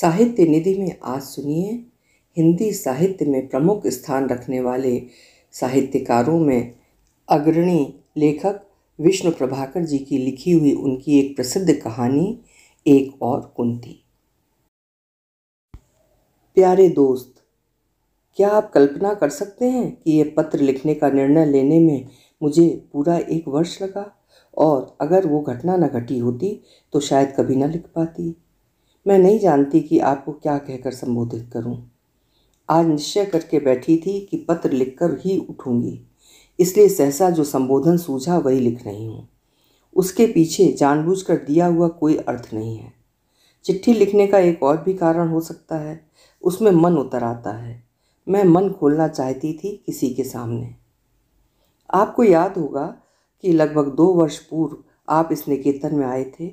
साहित्य निधि में आज सुनिए हिंदी साहित्य में प्रमुख स्थान रखने वाले साहित्यकारों में अग्रणी लेखक विष्णु प्रभाकर जी की लिखी हुई उनकी एक प्रसिद्ध कहानी एक और कुंती प्यारे दोस्त क्या आप कल्पना कर सकते हैं कि ये पत्र लिखने का निर्णय लेने में मुझे पूरा एक वर्ष लगा और अगर वो घटना न घटी होती तो शायद कभी ना लिख पाती मैं नहीं जानती कि आपको क्या कहकर संबोधित करूं। आज निश्चय करके बैठी थी कि पत्र लिखकर ही उठूंगी इसलिए सहसा जो संबोधन सूझा वही लिख रही हूँ उसके पीछे जानबूझकर दिया हुआ कोई अर्थ नहीं है चिट्ठी लिखने का एक और भी कारण हो सकता है उसमें मन उतर आता है मैं मन खोलना चाहती थी किसी के सामने आपको याद होगा कि लगभग दो वर्ष पूर्व आप इस निकेतन में आए थे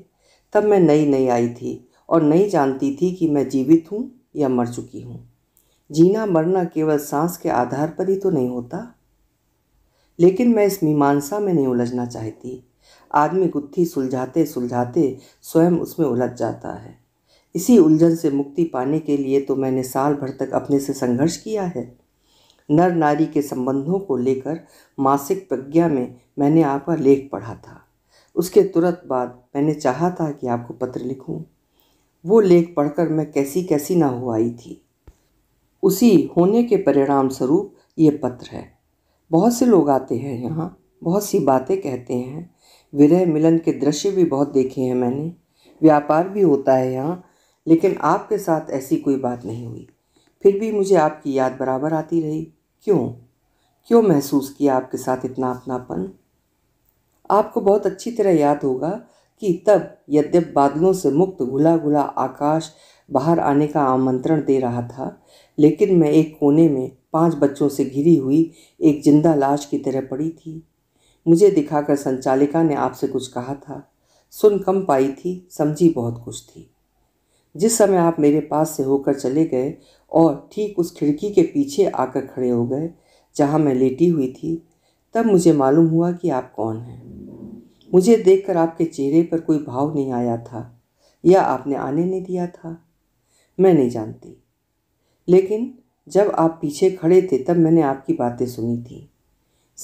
तब मैं नई नई आई थी और नहीं जानती थी कि मैं जीवित हूँ या मर चुकी हूँ जीना मरना केवल सांस के आधार पर ही तो नहीं होता लेकिन मैं इस मीमांसा में नहीं उलझना चाहती आदमी गुत्थी सुलझाते सुलझाते स्वयं उसमें उलझ जाता है इसी उलझन से मुक्ति पाने के लिए तो मैंने साल भर तक अपने से संघर्ष किया है नर नारी के संबंधों को लेकर मासिक प्रज्ञा में मैंने आपका लेख पढ़ा था उसके तुरंत बाद मैंने चाहा था कि आपको पत्र लिखूं वो लेख पढ़कर मैं कैसी कैसी ना हो आई थी उसी होने के परिणाम स्वरूप ये पत्र है बहुत से लोग आते हैं यहाँ बहुत सी बातें कहते हैं विरह मिलन के दृश्य भी बहुत देखे हैं मैंने व्यापार भी होता है यहाँ लेकिन आपके साथ ऐसी कोई बात नहीं हुई फिर भी मुझे आपकी याद बराबर आती रही क्यों क्यों महसूस किया आपके साथ इतना अपनापन आपको बहुत अच्छी तरह याद होगा कि तब यद्यप बादलों से मुक्त घुला घुला आकाश बाहर आने का आमंत्रण दे रहा था लेकिन मैं एक कोने में पांच बच्चों से घिरी हुई एक जिंदा लाश की तरह पड़ी थी मुझे दिखाकर संचालिका ने आपसे कुछ कहा था सुन कम पाई थी समझी बहुत कुछ थी जिस समय आप मेरे पास से होकर चले गए और ठीक उस खिड़की के पीछे आकर खड़े हो गए जहाँ मैं लेटी हुई थी तब मुझे मालूम हुआ कि आप कौन हैं मुझे देखकर आपके चेहरे पर कोई भाव नहीं आया था या आपने आने नहीं दिया था मैं नहीं जानती लेकिन जब आप पीछे खड़े थे तब मैंने आपकी बातें सुनी थी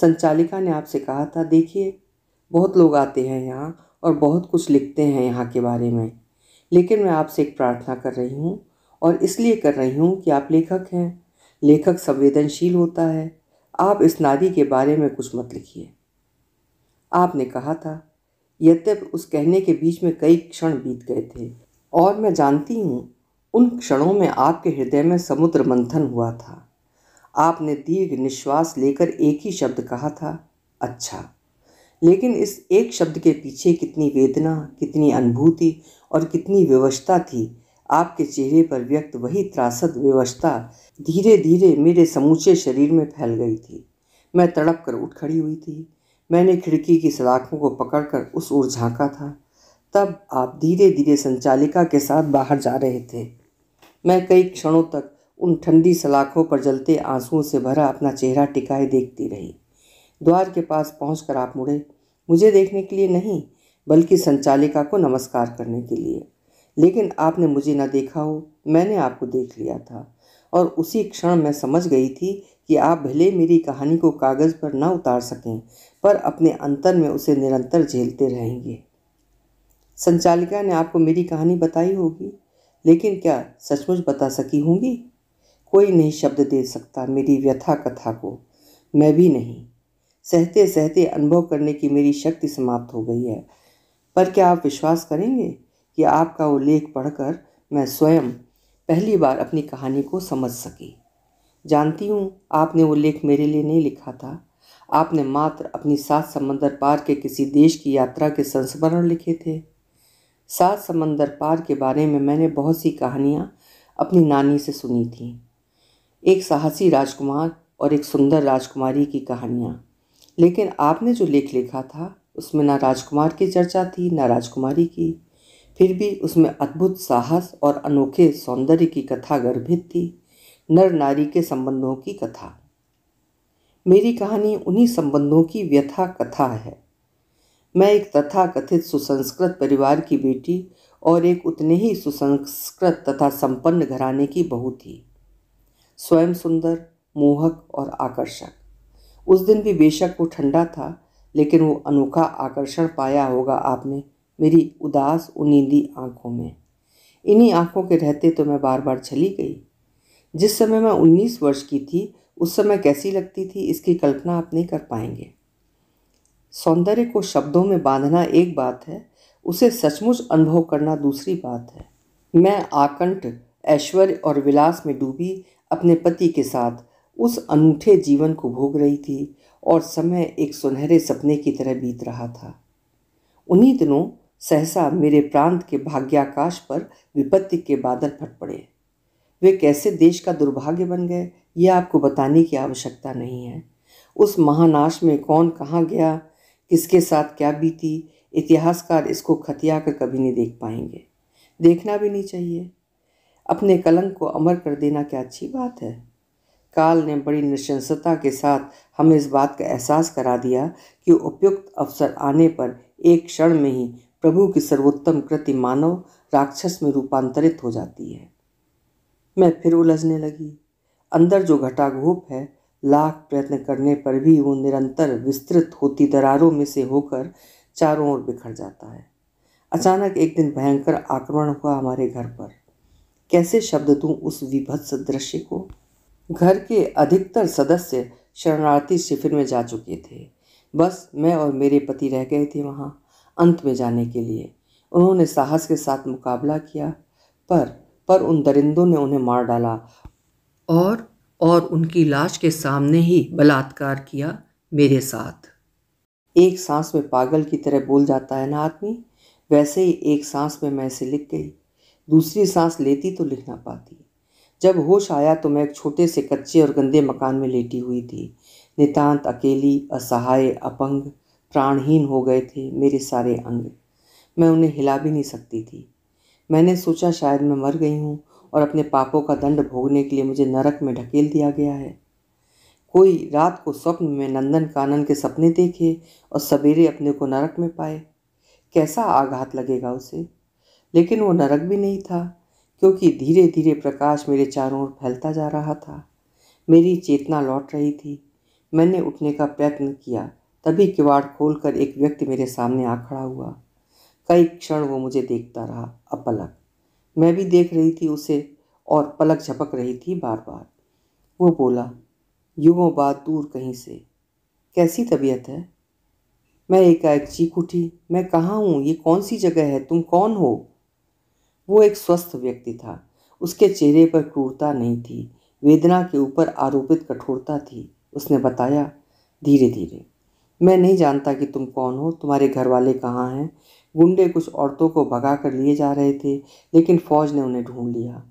संचालिका ने आपसे कहा था देखिए बहुत लोग आते हैं यहाँ और बहुत कुछ लिखते हैं यहाँ के बारे में लेकिन मैं आपसे एक प्रार्थना कर रही हूँ और इसलिए कर रही हूँ कि आप लेखक हैं लेखक संवेदनशील होता है आप इस नारी के बारे में कुछ मत लिखिए आपने कहा था यद्यप उस कहने के बीच में कई क्षण बीत गए थे और मैं जानती हूँ उन क्षणों में आपके हृदय में समुद्र मंथन हुआ था आपने दीर्घ निश्वास लेकर एक ही शब्द कहा था अच्छा लेकिन इस एक शब्द के पीछे कितनी वेदना कितनी अनुभूति और कितनी व्यवस्था थी आपके चेहरे पर व्यक्त वही त्रासद व्यवस्था धीरे धीरे मेरे समूचे शरीर में फैल गई थी मैं तड़प कर उठ खड़ी हुई थी मैंने खिड़की की सलाखों को पकड़कर उस ओर झांका था तब आप धीरे धीरे संचालिका के साथ बाहर जा रहे थे मैं कई क्षणों तक उन ठंडी सलाखों पर जलते आंसुओं से भरा अपना चेहरा टिकाए देखती रही द्वार के पास पहुँच आप मुड़े मुझे देखने के लिए नहीं बल्कि संचालिका को नमस्कार करने के लिए लेकिन आपने मुझे न देखा हो मैंने आपको देख लिया था और उसी क्षण मैं समझ गई थी कि आप भले मेरी कहानी को कागज़ पर न उतार सकें पर अपने अंतर में उसे निरंतर झेलते रहेंगे संचालिका ने आपको मेरी कहानी बताई होगी लेकिन क्या सचमुच बता सकी होंगी कोई नहीं शब्द दे सकता मेरी व्यथा कथा को मैं भी नहीं सहते सहते अनुभव करने की मेरी शक्ति समाप्त हो गई है पर क्या आप विश्वास करेंगे कि आपका वो लेख पढ़कर मैं स्वयं पहली बार अपनी कहानी को समझ सकी जानती हूँ आपने वो लेख मेरे लिए नहीं लिखा था आपने मात्र अपनी सात समंदर पार के किसी देश की यात्रा के संस्मरण लिखे थे सात समंदर पार के बारे में मैंने बहुत सी कहानियाँ अपनी नानी से सुनी थी एक साहसी राजकुमार और एक सुंदर राजकुमारी की कहानियाँ लेकिन आपने जो लेख लिखा था उसमें ना राजकुमार की चर्चा थी ना राजकुमारी की फिर भी उसमें अद्भुत साहस और अनोखे सौंदर्य की कथा गर्भित थी नर नारी के संबंधों की कथा मेरी कहानी उन्हीं संबंधों की व्यथा कथा है मैं एक तथा कथित सुसंस्कृत परिवार की बेटी और एक उतने ही सुसंस्कृत तथा संपन्न घराने की बहू थी स्वयं सुंदर मोहक और आकर्षक उस दिन भी बेशक वो ठंडा था लेकिन वो अनोखा आकर्षण पाया होगा आपने मेरी उदास उनींदी आँखों में इन्हीं आँखों के रहते तो मैं बार बार चली गई जिस समय मैं उन्नीस वर्ष की थी उस समय कैसी लगती थी इसकी कल्पना आप नहीं कर पाएंगे सौंदर्य को शब्दों में बांधना एक बात है उसे सचमुच अनुभव करना दूसरी बात है मैं आकंठ ऐश्वर्य और विलास में डूबी अपने पति के साथ उस अनूठे जीवन को भोग रही थी और समय एक सुनहरे सपने की तरह बीत रहा था उन्हीं दिनों सहसा मेरे प्रांत के भाग्याकाश पर विपत्ति के बादल फट पड़े वे कैसे देश का दुर्भाग्य बन गए ये आपको बताने की आवश्यकता नहीं है उस महानाश में कौन कहाँ गया किसके साथ क्या बीती इतिहासकार इसको खतिया कर कभी नहीं देख पाएंगे देखना भी नहीं चाहिए अपने कलंक को अमर कर देना क्या अच्छी बात है काल ने बड़ी निशंसता के साथ हमें इस बात का एहसास करा दिया कि उपयुक्त अवसर आने पर एक क्षण में ही प्रभु की सर्वोत्तम कृति मानव राक्षस में रूपांतरित हो जाती है मैं फिर उलझने लगी अंदर जो घटाघोप है लाख प्रयत्न करने पर भी वो निरंतर विस्तृत होती दरारों में से होकर चारों ओर बिखर जाता है अचानक एक दिन भयंकर आक्रमण हुआ हमारे घर पर कैसे शब्द दूँ उस विभत्स दृश्य को घर के अधिकतर सदस्य शरणार्थी शिविर में जा चुके थे बस मैं और मेरे पति रह गए थे वहाँ अंत में जाने के लिए उन्होंने साहस के साथ मुकाबला किया पर पर उन दरिंदों ने उन्हें मार डाला और और उनकी लाश के सामने ही बलात्कार किया मेरे साथ एक सांस में पागल की तरह बोल जाता है ना आदमी वैसे ही एक सांस में मैं इसे लिख गई दूसरी सांस लेती तो लिख ना पाती जब होश आया तो मैं एक छोटे से कच्चे और गंदे मकान में लेटी हुई थी नितांत अकेली असहाय अपंग प्राणहीन हो गए थे मेरे सारे अंग मैं उन्हें हिला भी नहीं सकती थी मैंने सोचा शायद मैं मर गई हूँ और अपने पापों का दंड भोगने के लिए मुझे नरक में ढकेल दिया गया है कोई रात को स्वप्न में नंदन कानन के सपने देखे और सवेरे अपने को नरक में पाए कैसा आघात लगेगा उसे लेकिन वो नरक भी नहीं था क्योंकि धीरे धीरे प्रकाश मेरे चारों ओर फैलता जा रहा था मेरी चेतना लौट रही थी मैंने उठने का प्रयत्न किया तभी किवाड़ खोलकर एक व्यक्ति मेरे सामने आ खड़ा हुआ कई क्षण वो मुझे देखता रहा अब पलक मैं भी देख रही थी उसे और पलक झपक रही थी बार बार वो बोला युगों बाद दूर कहीं से कैसी तबीयत है मैं एकाएक चीख उठी मैं कहाँ हूँ ये कौन सी जगह है तुम कौन हो वो एक स्वस्थ व्यक्ति था उसके चेहरे पर क्रूरता नहीं थी वेदना के ऊपर आरोपित कठोरता थी उसने बताया धीरे धीरे मैं नहीं जानता कि तुम कौन हो तुम्हारे घर वाले कहाँ हैं गुंडे कुछ औरतों को भगा कर लिए जा रहे थे लेकिन फौज ने उन्हें ढूंढ लिया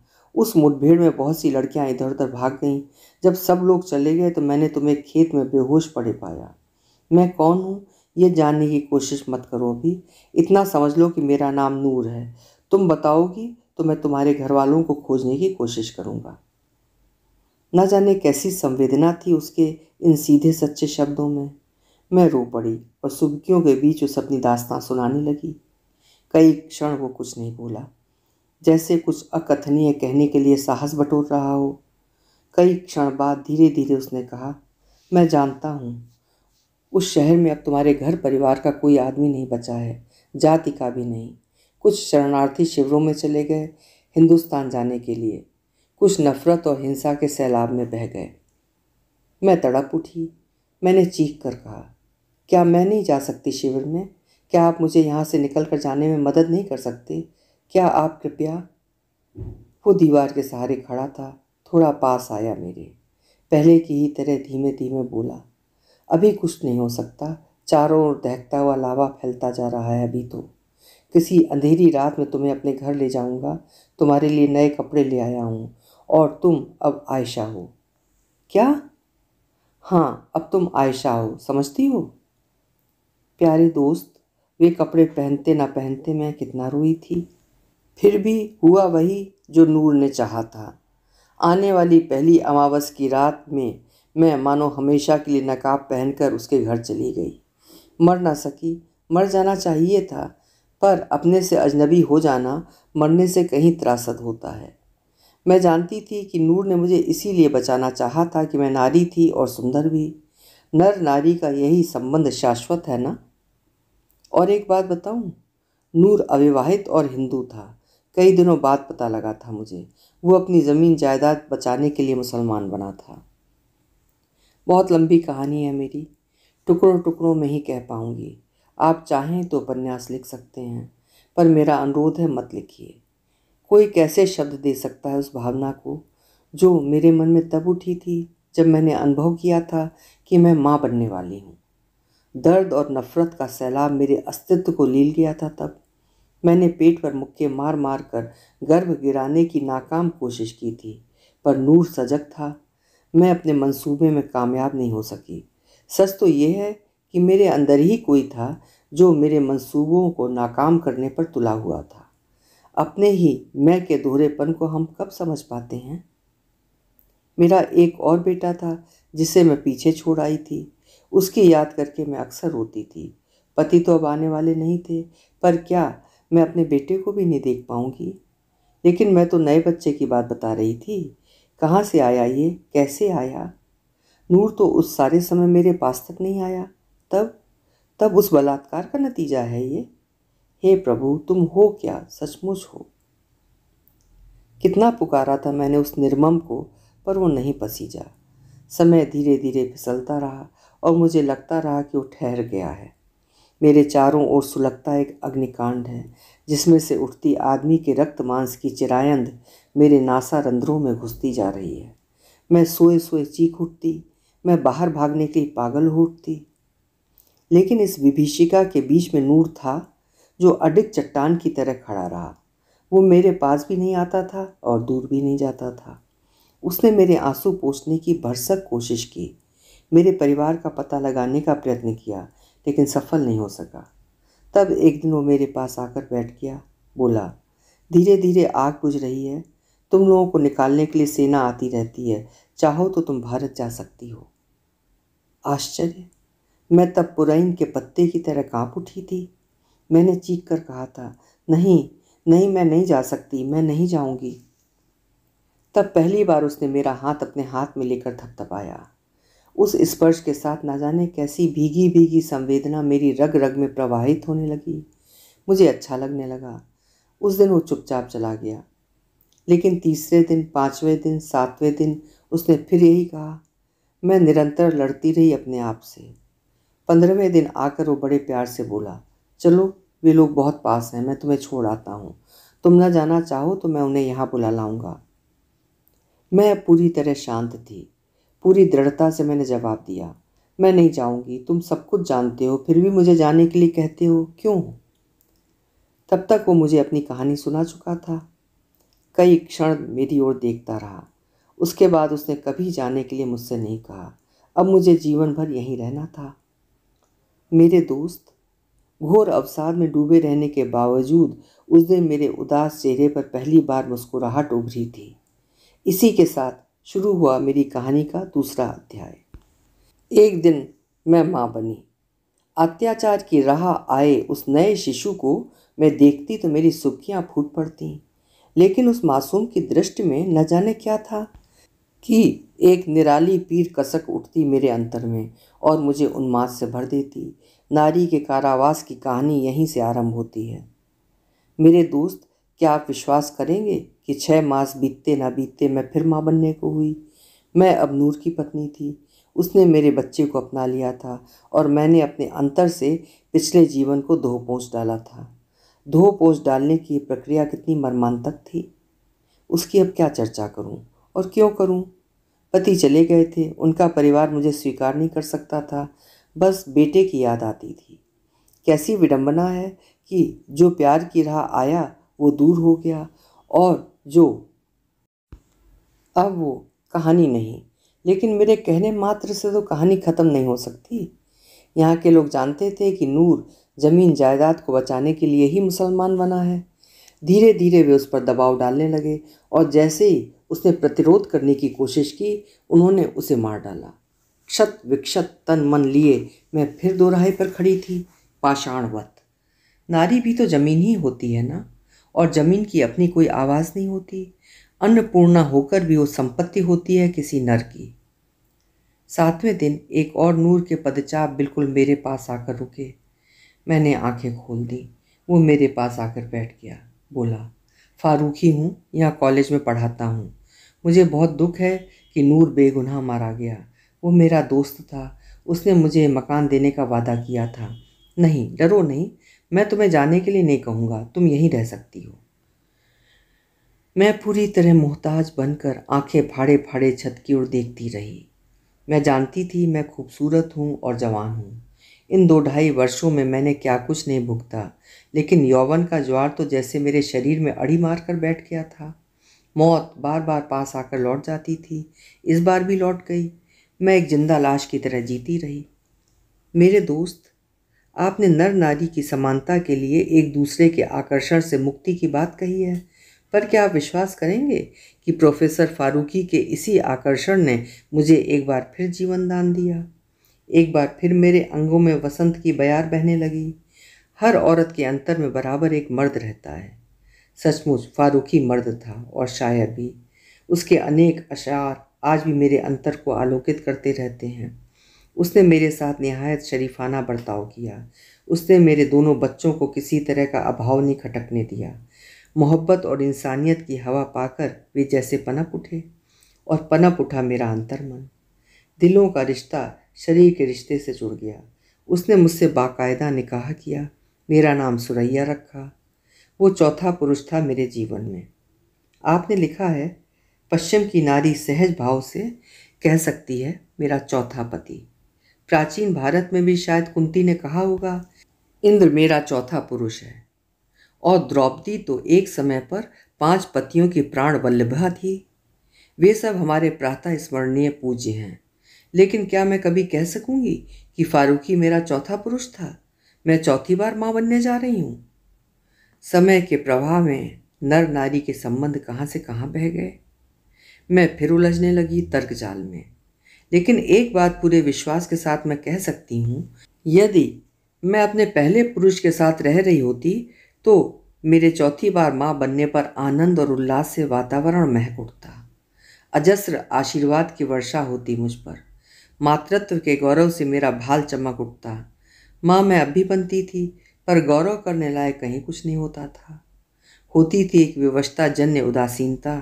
उस मुठभेड़ में बहुत सी लड़कियां इधर उधर भाग गईं जब सब लोग चले गए तो मैंने तुम्हें खेत में बेहोश पड़े पाया मैं कौन हूँ ये जानने की कोशिश मत करो अभी इतना समझ लो कि मेरा नाम नूर है तुम बताओगी तो मैं तुम्हारे घर वालों को खोजने की कोशिश करूँगा न जाने कैसी संवेदना थी उसके इन सीधे सच्चे शब्दों में मैं रो पड़ी और सुबकियों के बीच उसे अपनी दास्तां सुनाने लगी कई क्षण वो कुछ नहीं बोला जैसे कुछ अकथनीय कहने के लिए साहस बटोर रहा हो कई क्षण बाद धीरे धीरे उसने कहा मैं जानता हूँ उस शहर में अब तुम्हारे घर परिवार का कोई आदमी नहीं बचा है जाति का भी नहीं कुछ शरणार्थी शिविरों में चले गए हिंदुस्तान जाने के लिए कुछ नफरत और हिंसा के सैलाब में बह गए मैं तड़प उठी मैंने चीख कर कहा क्या मैं नहीं जा सकती शिविर में क्या आप मुझे यहाँ से निकल कर जाने में मदद नहीं कर सकते क्या आप कृपया वो दीवार के सहारे खड़ा था थोड़ा पास आया मेरे पहले की ही तरह धीमे धीमे बोला अभी कुछ नहीं हो सकता चारों ओर दहकता हुआ लावा फैलता जा रहा है अभी तो किसी अंधेरी रात में तुम्हें अपने घर ले जाऊंगा तुम्हारे लिए नए कपड़े ले आया हूँ और तुम अब आयशा हो क्या हाँ अब तुम आयशा हो समझती हो प्यारे दोस्त वे कपड़े पहनते ना पहनते मैं कितना रोई थी फिर भी हुआ वही जो नूर ने चाहा था आने वाली पहली अमावस की रात में मैं मानो हमेशा के लिए नकाब पहनकर उसके घर चली गई मर ना सकी मर जाना चाहिए था पर अपने से अजनबी हो जाना मरने से कहीं त्रासद होता है मैं जानती थी कि नूर ने मुझे इसीलिए बचाना चाहा था कि मैं नारी थी और सुंदर भी नर नारी का यही संबंध शाश्वत है ना और एक बात बताऊं नूर अविवाहित और हिंदू था कई दिनों बाद पता लगा था मुझे वो अपनी ज़मीन जायदाद बचाने के लिए मुसलमान बना था बहुत लंबी कहानी है मेरी टुकड़ों टुकड़ों में ही कह पाऊँगी आप चाहें तो उपन्यास लिख सकते हैं पर मेरा अनुरोध है मत लिखिए कोई कैसे शब्द दे सकता है उस भावना को जो मेरे मन में तब उठी थी जब मैंने अनुभव किया था कि मैं माँ बनने वाली हूँ दर्द और नफ़रत का सैलाब मेरे अस्तित्व को लील गया था तब मैंने पेट पर मुक्के मार मार कर गर्भ गिराने की नाकाम कोशिश की थी पर नूर सजग था मैं अपने मंसूबे में कामयाब नहीं हो सकी सच तो यह है कि मेरे अंदर ही कोई था जो मेरे मंसूबों को नाकाम करने पर तुला हुआ था अपने ही मैं के दोहरेपन को हम कब समझ पाते हैं मेरा एक और बेटा था जिसे मैं पीछे छोड़ आई थी उसकी याद करके मैं अक्सर रोती थी पति तो अब आने वाले नहीं थे पर क्या मैं अपने बेटे को भी नहीं देख पाऊंगी लेकिन मैं तो नए बच्चे की बात बता रही थी कहाँ से आया ये कैसे आया नूर तो उस सारे समय मेरे पास तक नहीं आया तब तब उस बलात्कार का नतीजा है ये हे प्रभु तुम हो क्या सचमुच हो कितना पुकारा था मैंने उस निर्मम को पर वो नहीं पसीजा समय धीरे धीरे फिसलता रहा और मुझे लगता रहा कि वो ठहर गया है मेरे चारों ओर सुलगता एक अग्निकांड है जिसमें से उठती आदमी के रक्त मांस की चिरायंद मेरे नासा रंध्रों में घुसती जा रही है मैं सोए सोए चीख उठती मैं बाहर भागने के लिए पागल हो उठती लेकिन इस विभीषिका के बीच में नूर था जो अडिक चट्टान की तरह खड़ा रहा वो मेरे पास भी नहीं आता था और दूर भी नहीं जाता था उसने मेरे आंसू पोछने की भरसक कोशिश की मेरे परिवार का पता लगाने का प्रयत्न किया लेकिन सफल नहीं हो सका तब एक दिन वो मेरे पास आकर बैठ गया बोला धीरे धीरे आग बुझ रही है तुम लोगों को निकालने के लिए सेना आती रहती है चाहो तो तुम भारत जा सकती हो आश्चर्य मैं तब पुरैन के पत्ते की तरह कांप उठी थी मैंने चीख कर कहा था नहीं नहीं मैं नहीं जा सकती मैं नहीं जाऊंगी तब पहली बार उसने मेरा हाथ अपने हाथ में लेकर थपथपाया उस स्पर्श के साथ ना जाने कैसी भीगी भीगी संवेदना मेरी रग रग में प्रवाहित होने लगी मुझे अच्छा लगने लगा उस दिन वो चुपचाप चला गया लेकिन तीसरे दिन पाँचवें दिन सातवें दिन उसने फिर यही कहा मैं निरंतर लड़ती रही अपने आप से पंद्रहवें दिन आकर वो बड़े प्यार से बोला चलो वे लोग बहुत पास हैं मैं तुम्हें छोड़ आता हूँ तुम ना जाना चाहो तो मैं उन्हें यहाँ बुला लाऊंगा मैं पूरी तरह शांत थी पूरी दृढ़ता से मैंने जवाब दिया मैं नहीं जाऊंगी तुम सब कुछ जानते हो फिर भी मुझे जाने के लिए कहते हो क्यों तब तक वो मुझे अपनी कहानी सुना चुका था कई क्षण मेरी ओर देखता रहा उसके बाद उसने कभी जाने के लिए मुझसे नहीं कहा अब मुझे जीवन भर यहीं रहना था मेरे दोस्त घोर अवसाद में डूबे रहने के बावजूद उस दिन मेरे उदास चेहरे पर पहली बार मुस्कुराहट उभरी थी इसी के साथ शुरू हुआ मेरी कहानी का दूसरा अध्याय एक दिन मैं माँ बनी अत्याचार की राह आए उस नए शिशु को मैं देखती तो मेरी सुखियाँ फूट पड़ती लेकिन उस मासूम की दृष्टि में न जाने क्या था कि एक निराली पीर कसक उठती मेरे अंतर में और मुझे उन्माद से भर देती नारी के कारावास की कहानी यहीं से आरंभ होती है मेरे दोस्त क्या आप विश्वास करेंगे कि छः मास बीतते ना बीतते मैं फिर माँ बनने को हुई मैं अब नूर की पत्नी थी उसने मेरे बच्चे को अपना लिया था और मैंने अपने अंतर से पिछले जीवन को धो पोंछ डाला था धो पोंछ डालने की प्रक्रिया कितनी मर्मांतक थी उसकी अब क्या चर्चा करूं और क्यों करूं पति चले गए थे उनका परिवार मुझे स्वीकार नहीं कर सकता था बस बेटे की याद आती थी कैसी विडंबना है कि जो प्यार की राह आया वो दूर हो गया और जो अब वो कहानी नहीं लेकिन मेरे कहने मात्र से तो कहानी ख़त्म नहीं हो सकती यहाँ के लोग जानते थे कि नूर ज़मीन जायदाद को बचाने के लिए ही मुसलमान बना है धीरे धीरे वे उस पर दबाव डालने लगे और जैसे ही उसने प्रतिरोध करने की कोशिश की उन्होंने उसे मार डाला क्षत विक्षत तन मन लिए मैं फिर दोराहे पर खड़ी थी पाषाणवत नारी भी तो जमीन ही होती है ना और ज़मीन की अपनी कोई आवाज़ नहीं होती अन्नपूर्णा होकर भी वो संपत्ति होती है किसी नर की सातवें दिन एक और नूर के पदचाप बिल्कुल मेरे पास आकर रुके मैंने आंखें खोल दी वो मेरे पास आकर बैठ गया बोला फारूख़ी हूँ यहाँ कॉलेज में पढ़ाता हूँ मुझे बहुत दुख है कि नूर बेगुनाह मारा गया वो मेरा दोस्त था उसने मुझे मकान देने का वादा किया था नहीं डरो नहीं मैं तुम्हें जाने के लिए नहीं कहूँगा तुम यहीं रह सकती हो मैं पूरी तरह मोहताज बनकर आंखें फाड़े फाड़े छत की ओर देखती रही मैं जानती थी मैं खूबसूरत हूँ और जवान हूँ इन दो ढाई वर्षों में मैंने क्या कुछ नहीं भुगता लेकिन यौवन का ज्वार तो जैसे मेरे शरीर में अड़ी मार कर बैठ गया था मौत बार बार पास आकर लौट जाती थी इस बार भी लौट गई मैं एक जिंदा लाश की तरह जीती रही मेरे दोस्त आपने नर नारी की समानता के लिए एक दूसरे के आकर्षण से मुक्ति की बात कही है पर क्या आप विश्वास करेंगे कि प्रोफेसर फारूकी के इसी आकर्षण ने मुझे एक बार फिर जीवन दान दिया एक बार फिर मेरे अंगों में वसंत की बयार बहने लगी हर औरत के अंतर में बराबर एक मर्द रहता है सचमुच फारूकी मर्द था और शायर भी उसके अनेक अशार आज भी मेरे अंतर को आलोकित करते रहते हैं उसने मेरे साथ नहायत शरीफाना बर्ताव किया उसने मेरे दोनों बच्चों को किसी तरह का अभाव नहीं खटकने दिया मोहब्बत और इंसानियत की हवा पाकर वे जैसे पनप उठे और पनप उठा मेरा अंतर्मन दिलों का रिश्ता शरीर के रिश्ते से जुड़ गया उसने मुझसे बाकायदा निकाह किया मेरा नाम सुरैया रखा वो चौथा पुरुष था मेरे जीवन में आपने लिखा है पश्चिम की नारी सहज भाव से कह सकती है मेरा चौथा पति प्राचीन भारत में भी शायद कुंती ने कहा होगा इंद्र मेरा चौथा पुरुष है और द्रौपदी तो एक समय पर पांच पतियों की प्राण वल्लभा थी वे सब हमारे प्रातः स्मरणीय पूज्य हैं लेकिन क्या मैं कभी कह सकूंगी कि फारूकी मेरा चौथा पुरुष था मैं चौथी बार माँ बनने जा रही हूँ समय के प्रवाह में नर नारी के संबंध कहाँ से कहाँ बह गए मैं फिर उलझने लगी तर्क जाल में लेकिन एक बात पूरे विश्वास के साथ मैं कह सकती हूँ यदि मैं अपने पहले पुरुष के साथ रह रही होती तो मेरे चौथी बार माँ बनने पर आनंद और उल्लास से वातावरण महक उठता अजस्र आशीर्वाद की वर्षा होती मुझ पर मातृत्व के गौरव से मेरा भाल चमक उठता माँ मैं अब भी बनती थी पर गौरव करने लायक कहीं कुछ नहीं होता था होती थी एक व्यवस्था जन्य उदासीनता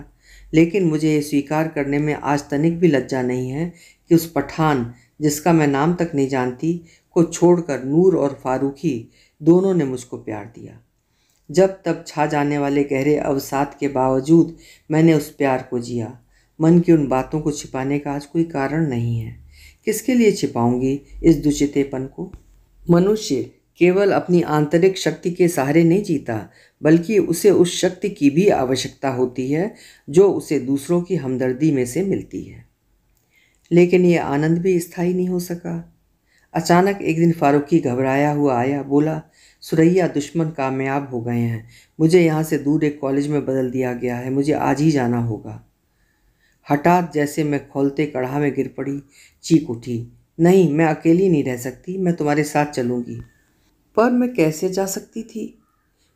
लेकिन मुझे ये स्वीकार करने में आज तनिक भी लज्जा नहीं है कि उस पठान जिसका मैं नाम तक नहीं जानती को छोड़कर नूर और फारूकी दोनों ने मुझको प्यार दिया जब तब छा जाने वाले गहरे अवसाद के बावजूद मैंने उस प्यार को जिया मन की उन बातों को छिपाने का आज कोई कारण नहीं है किसके लिए छिपाऊंगी इस दुचितेपन को मनुष्य केवल अपनी आंतरिक शक्ति के सहारे नहीं जीता बल्कि उसे उस शक्ति की भी आवश्यकता होती है जो उसे दूसरों की हमदर्दी में से मिलती है लेकिन यह आनंद भी स्थायी नहीं हो सका अचानक एक दिन फारूकी घबराया हुआ आया बोला सुरैया दुश्मन कामयाब हो गए हैं मुझे यहाँ से दूर एक कॉलेज में बदल दिया गया है मुझे आज ही जाना होगा हठात जैसे मैं खोलते कढ़ा में गिर पड़ी चीख उठी नहीं मैं अकेली नहीं रह सकती मैं तुम्हारे साथ चलूँगी पर मैं कैसे जा सकती थी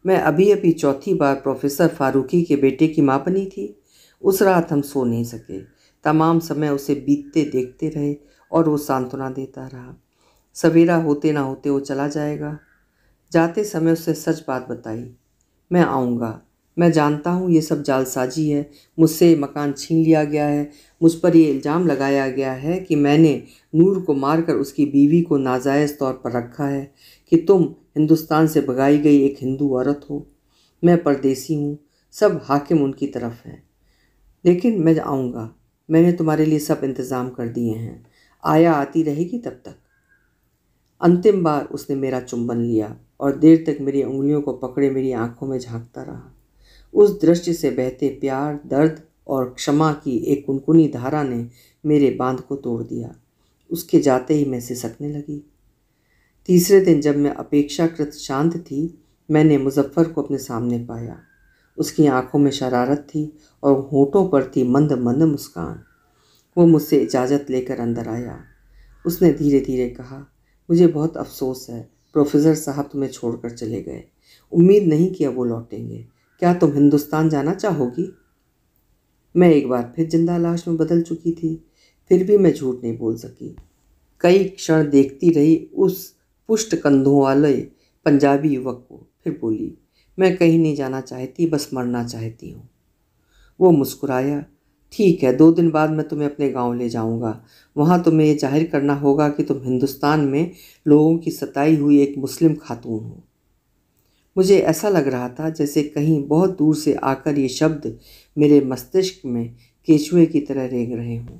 मैं अभी अभी चौथी बार प्रोफेसर फारूकी के बेटे की माँ बनी थी उस रात हम सो नहीं सके तमाम समय उसे बीतते देखते रहे और वो सांत्वना देता रहा सवेरा होते ना होते वो चला जाएगा जाते समय उसे सच बात बताई मैं आऊँगा मैं जानता हूँ ये सब जालसाजी है मुझसे मकान छीन लिया गया है मुझ पर ये इल्ज़ाम लगाया गया है कि मैंने नूर को मारकर उसकी बीवी को नाजायज़ तौर पर रखा है कि तुम हिंदुस्तान से भगाई गई एक हिंदू औरत हो मैं परदेसी हूँ सब हाकिम उनकी तरफ हैं लेकिन मैं आऊँगा मैंने तुम्हारे लिए सब इंतज़ाम कर दिए हैं आया आती रहेगी तब तक अंतिम बार उसने मेरा चुंबन लिया और देर तक मेरी उंगलियों को पकड़े मेरी आंखों में झांकता रहा उस दृश्य से बहते प्यार दर्द और क्षमा की एक कुनकुनी धारा ने मेरे बांध को तोड़ दिया उसके जाते ही मैं सिसकने लगी तीसरे दिन जब मैं अपेक्षाकृत शांत थी मैंने मुजफ्फ़र को अपने सामने पाया उसकी आंखों में शरारत थी और होठों पर थी मंद मंद मुस्कान वो मुझसे इजाज़त लेकर अंदर आया उसने धीरे धीरे कहा मुझे बहुत अफसोस है प्रोफेसर साहब तुम्हें छोड़कर चले गए उम्मीद नहीं कि अब वो लौटेंगे क्या तुम हिंदुस्तान जाना चाहोगी मैं एक बार फिर जिंदा लाश में बदल चुकी थी फिर भी मैं झूठ नहीं बोल सकी कई क्षण देखती रही उस पुष्ट कंधों वाले पंजाबी युवक को फिर बोली मैं कहीं नहीं जाना चाहती बस मरना चाहती हूँ वो मुस्कुराया ठीक है दो दिन बाद मैं तुम्हें अपने गांव ले जाऊंगा वहाँ तुम्हें ये जाहिर करना होगा कि तुम हिंदुस्तान में लोगों की सताई हुई एक मुस्लिम खातून हो मुझे ऐसा लग रहा था जैसे कहीं बहुत दूर से आकर ये शब्द मेरे मस्तिष्क में केचुए की तरह रेंग रहे हों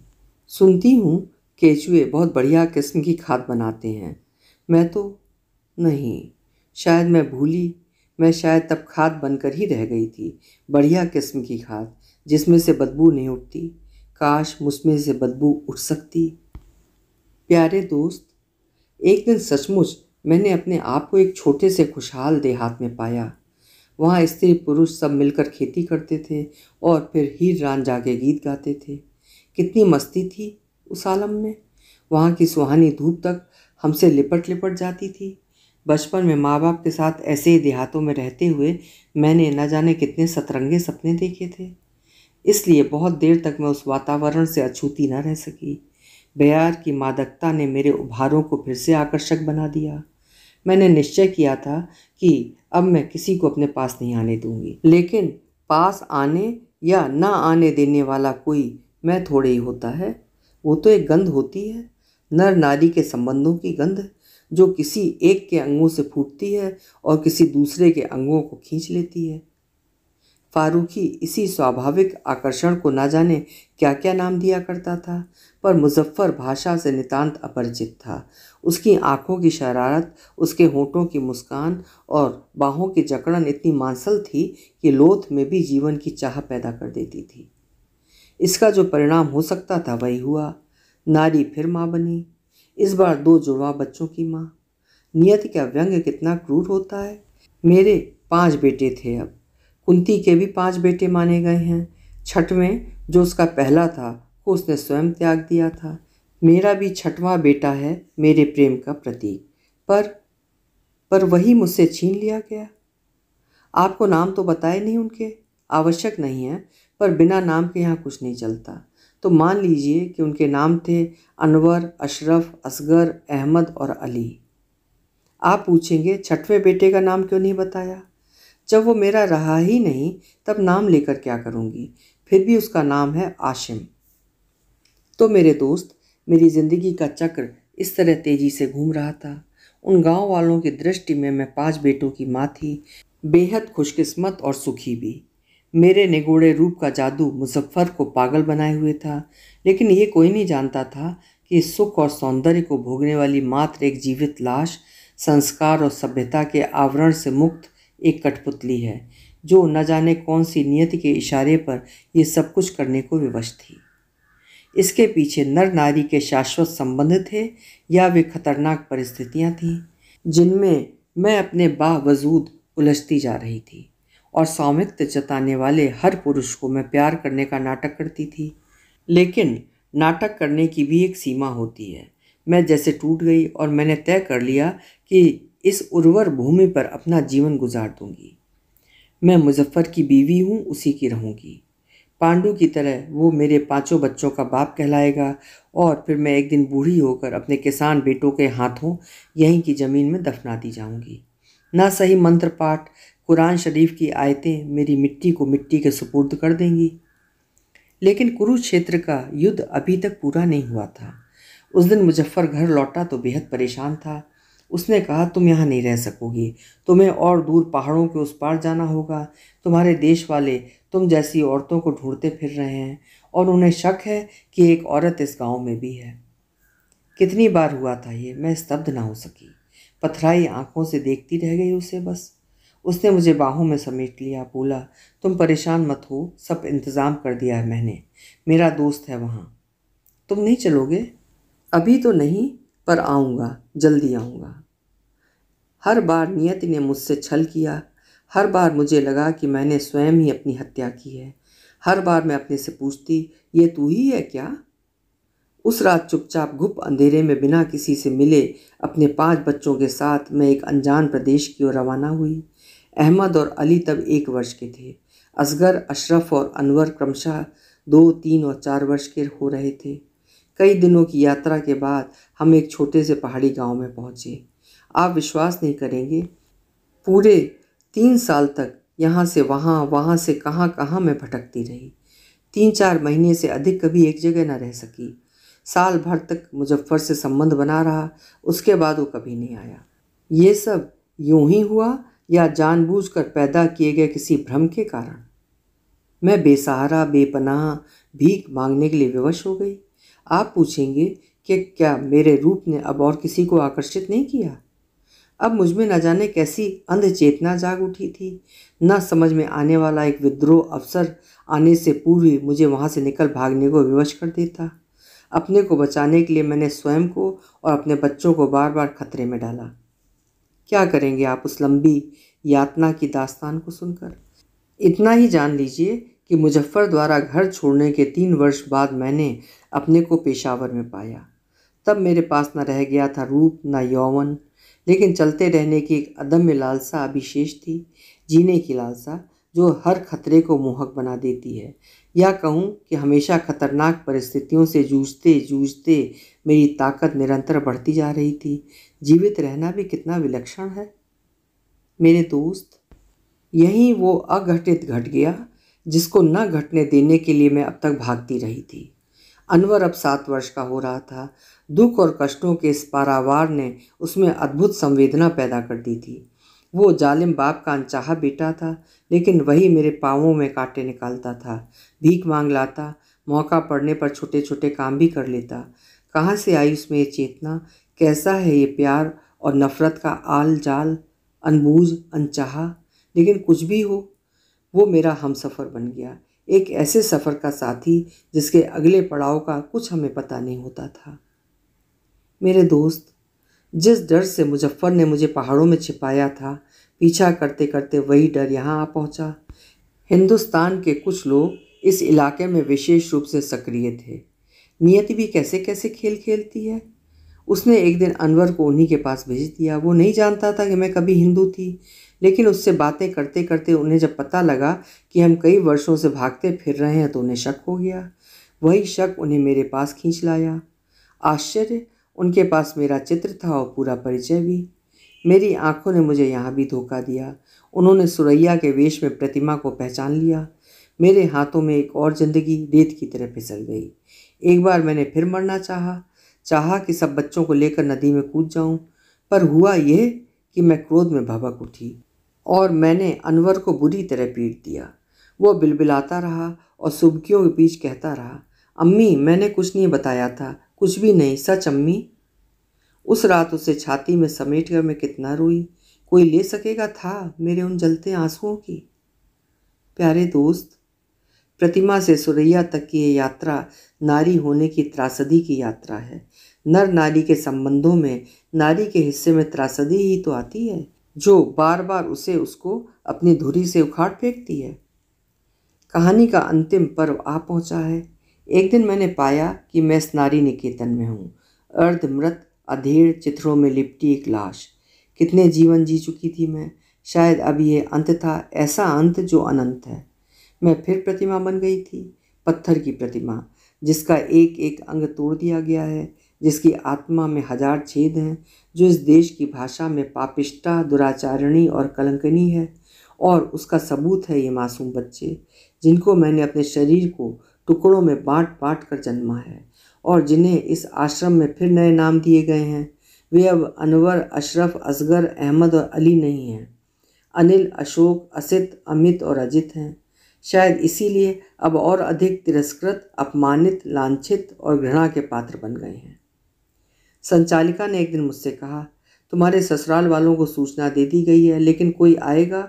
सुनती हूँ केचुए बहुत बढ़िया किस्म की खाद बनाते हैं मैं तो नहीं शायद मैं भूली मैं शायद तब खाद बनकर ही रह गई थी बढ़िया किस्म की खाद जिसमें से बदबू नहीं उठती काश मुझमें से बदबू उठ सकती प्यारे दोस्त एक दिन सचमुच मैंने अपने आप को एक छोटे से खुशहाल देहात में पाया वहाँ स्त्री पुरुष सब मिलकर खेती करते थे और फिर हीर रान जाके गीत गाते थे कितनी मस्ती थी उस आलम में वहाँ की सुहानी धूप तक हमसे लिपट लिपट जाती थी बचपन में माँ बाप के साथ ऐसे ही देहातों में रहते हुए मैंने न जाने कितने सतरंगे सपने देखे थे इसलिए बहुत देर तक मैं उस वातावरण से अछूती न रह सकी बयार की मादकता ने मेरे उभारों को फिर से आकर्षक बना दिया मैंने निश्चय किया था कि अब मैं किसी को अपने पास नहीं आने दूंगी लेकिन पास आने या ना आने देने वाला कोई मैं थोड़े ही होता है वो तो एक गंध होती है नर नारी के संबंधों की गंध जो किसी एक के अंगों से फूटती है और किसी दूसरे के अंगों को खींच लेती है फारूकी इसी स्वाभाविक आकर्षण को ना जाने क्या क्या नाम दिया करता था पर मुजफ्फ़र भाषा से नितांत अपरिचित था उसकी आंखों की शरारत उसके होठों की मुस्कान और बाहों की जकड़न इतनी मांसल थी कि लोथ में भी जीवन की चाह पैदा कर देती थी इसका जो परिणाम हो सकता था वही हुआ नारी फिर माँ बनी इस बार दो जुड़वा बच्चों की माँ नियति का व्यंग कितना क्रूर होता है मेरे पांच बेटे थे अब कुंती के भी पांच बेटे माने गए हैं छठवें जो उसका पहला था वो उसने स्वयं त्याग दिया था मेरा भी छठवा बेटा है मेरे प्रेम का प्रतीक पर पर वही मुझसे छीन लिया गया आपको नाम तो बताए नहीं उनके आवश्यक नहीं है पर बिना नाम के यहाँ कुछ नहीं चलता तो मान लीजिए कि उनके नाम थे अनवर अशरफ असगर अहमद और अली आप पूछेंगे छठवें बेटे का नाम क्यों नहीं बताया जब वो मेरा रहा ही नहीं तब नाम लेकर क्या करूँगी फिर भी उसका नाम है आशिम तो मेरे दोस्त मेरी ज़िंदगी का चक्र इस तरह तेज़ी से घूम रहा था उन गांव वालों की दृष्टि में मैं पांच बेटों की माँ थी बेहद खुशकिस्मत और सुखी भी मेरे निगोड़े रूप का जादू मुजफ्फर को पागल बनाए हुए था लेकिन ये कोई नहीं जानता था कि सुख और सौंदर्य को भोगने वाली मात्र एक जीवित लाश संस्कार और सभ्यता के आवरण से मुक्त एक कठपुतली है जो न जाने कौन सी नियति के इशारे पर ये सब कुछ करने को विवश थी इसके पीछे नर नारी के शाश्वत संबंध थे या वे खतरनाक परिस्थितियाँ थीं जिनमें मैं अपने बावजूद उलझती जा रही थी और स्वामित्व जताने वाले हर पुरुष को मैं प्यार करने का नाटक करती थी लेकिन नाटक करने की भी एक सीमा होती है मैं जैसे टूट गई और मैंने तय कर लिया कि इस उर्वर भूमि पर अपना जीवन गुजार दूंगी मैं मुजफ्फ़र की बीवी हूँ उसी की रहूँगी पांडु की तरह वो मेरे पांचों बच्चों का बाप कहलाएगा और फिर मैं एक दिन बूढ़ी होकर अपने किसान बेटों के हाथों यहीं की ज़मीन में दफना दी जाऊंगी ना सही मंत्र पाठ कुरान शरीफ की आयतें मेरी मिट्टी को मिट्टी के सुपुर्द कर देंगी लेकिन कुरुक्षेत्र का युद्ध अभी तक पूरा नहीं हुआ था उस दिन मुजफ्फ़र घर लौटा तो बेहद परेशान था उसने कहा तुम यहाँ नहीं रह सकोगी तुम्हें और दूर पहाड़ों के उस पार जाना होगा तुम्हारे देश वाले तुम जैसी औरतों को ढूंढते फिर रहे हैं और उन्हें शक है कि एक औरत इस गांव में भी है कितनी बार हुआ था ये मैं स्तब्ध ना हो सकी पथराई आंखों से देखती रह गई उसे बस उसने मुझे बाहों में समेट लिया बोला तुम परेशान मत हो सब इंतज़ाम कर दिया है मैंने मेरा दोस्त है वहाँ तुम नहीं चलोगे अभी तो नहीं पर आऊँगा जल्दी आऊँगा हर बार नियति ने मुझसे छल किया हर बार मुझे लगा कि मैंने स्वयं ही अपनी हत्या की है हर बार मैं अपने से पूछती ये तू ही है क्या उस रात चुपचाप गुप्त अंधेरे में बिना किसी से मिले अपने पांच बच्चों के साथ मैं एक अनजान प्रदेश की ओर रवाना हुई अहमद और अली तब एक वर्ष के थे असगर अशरफ और अनवर क्रमशः दो तीन और चार वर्ष के हो रहे थे कई दिनों की यात्रा के बाद हम एक छोटे से पहाड़ी गांव में पहुंचे आप विश्वास नहीं करेंगे पूरे तीन साल तक यहाँ से वहाँ वहाँ से कहाँ कहाँ मैं भटकती रही तीन चार महीने से अधिक कभी एक जगह न रह सकी साल भर तक मुजफ्फ़र से संबंध बना रहा उसके बाद वो कभी नहीं आया ये सब यूं ही हुआ या जानबूझकर पैदा किए गए किसी भ्रम के कारण मैं बेसहारा बेपनाह भीख मांगने के लिए विवश हो गई आप पूछेंगे कि क्या मेरे रूप ने अब और किसी को आकर्षित नहीं किया अब मुझमें न जाने कैसी अंध चेतना जाग उठी थी न समझ में आने वाला एक विद्रोह अवसर आने से पूर्व ही मुझे वहाँ से निकल भागने को विवश कर देता अपने को बचाने के लिए मैंने स्वयं को और अपने बच्चों को बार बार खतरे में डाला क्या करेंगे आप उस लंबी यातना की दास्तान को सुनकर इतना ही जान लीजिए कि मुजफ्फ़र द्वारा घर छोड़ने के तीन वर्ष बाद मैंने अपने को पेशावर में पाया तब मेरे पास न रह गया था रूप न यौवन लेकिन चलते रहने की एक अदम्य लालसा अभिशेष थी जीने की लालसा जो हर खतरे को मोहक बना देती है या कहूँ कि हमेशा खतरनाक परिस्थितियों से जूझते जूझते मेरी ताकत निरंतर बढ़ती जा रही थी जीवित रहना भी कितना विलक्षण है मेरे दोस्त यही वो अघटित घट गया जिसको न घटने देने के लिए मैं अब तक भागती रही थी अनवर अब सात वर्ष का हो रहा था दुख और कष्टों के इस पारावार ने उसमें अद्भुत संवेदना पैदा कर दी थी वो जालिम बाप का अनचाहा बेटा था लेकिन वही मेरे पाँवों में कांटे निकालता था भीख मांग लाता मौका पड़ने पर छोटे छोटे काम भी कर लेता कहाँ से आई उसमें ये चेतना कैसा है ये प्यार और नफ़रत का आल जाल अनबूझ अनचाह लेकिन कुछ भी हो वो मेरा हम सफ़र बन गया एक ऐसे सफ़र का साथी जिसके अगले पड़ाव का कुछ हमें पता नहीं होता था मेरे दोस्त जिस डर से मुजफ्फ़र ने मुझे पहाड़ों में छिपाया था पीछा करते करते वही डर यहाँ आ पहुँचा हिंदुस्तान के कुछ लोग इस इलाके में विशेष रूप से सक्रिय थे नियति भी कैसे कैसे खेल खेलती है उसने एक दिन अनवर को उन्हीं के पास भेज दिया वो नहीं जानता था कि मैं कभी हिंदू थी लेकिन उससे बातें करते करते उन्हें जब पता लगा कि हम कई वर्षों से भागते फिर रहे हैं तो उन्हें शक हो गया वही शक उन्हें मेरे पास खींच लाया आश्चर्य उनके पास मेरा चित्र था और पूरा परिचय भी मेरी आंखों ने मुझे यहाँ भी धोखा दिया उन्होंने सुरैया के वेश में प्रतिमा को पहचान लिया मेरे हाथों में एक और ज़िंदगी रेत की तरह फिसल गई एक बार मैंने फिर मरना चाहा चाहा कि सब बच्चों को लेकर नदी में कूद जाऊं पर हुआ यह कि मैं क्रोध में भबक उठी और मैंने अनवर को बुरी तरह पीट दिया वो बिलबिलाता रहा और सुबकियों के बीच कहता रहा अम्मी मैंने कुछ नहीं बताया था कुछ भी नहीं सच अम्मी उस रात उसे छाती में समेट कर मैं कितना रोई कोई ले सकेगा था मेरे उन जलते आंसुओं की प्यारे दोस्त प्रतिमा से सुरैया तक की ये यात्रा नारी होने की त्रासदी की यात्रा है नर नारी के संबंधों में नारी के हिस्से में त्रासदी ही तो आती है जो बार बार उसे उसको अपनी धुरी से उखाड़ फेंकती है कहानी का अंतिम पर्व आ पहुंचा है एक दिन मैंने पाया कि मैं इस नारी निकेतन में हूँ अर्धमृत अधेड़ चित्रों में लिपटी एक लाश कितने जीवन जी चुकी थी मैं शायद अब ये अंत था ऐसा अंत जो अनंत है मैं फिर प्रतिमा बन गई थी पत्थर की प्रतिमा जिसका एक एक अंग तोड़ दिया गया है जिसकी आत्मा में हजार छेद हैं जो इस देश की भाषा में पापिष्टा दुराचारिणी और कलंकनी है और उसका सबूत है ये मासूम बच्चे जिनको मैंने अपने शरीर को टुकड़ों में बांट बांट कर जन्मा है और जिन्हें इस आश्रम में फिर नए नाम दिए गए हैं वे अब अनवर अशरफ असगर अहमद और अली नहीं हैं अनिल अशोक असित अमित और अजित हैं शायद इसीलिए अब और अधिक तिरस्कृत अपमानित लांछित और घृणा के पात्र बन गए हैं संचालिका ने एक दिन मुझसे कहा तुम्हारे ससुराल वालों को सूचना दे दी गई है लेकिन कोई आएगा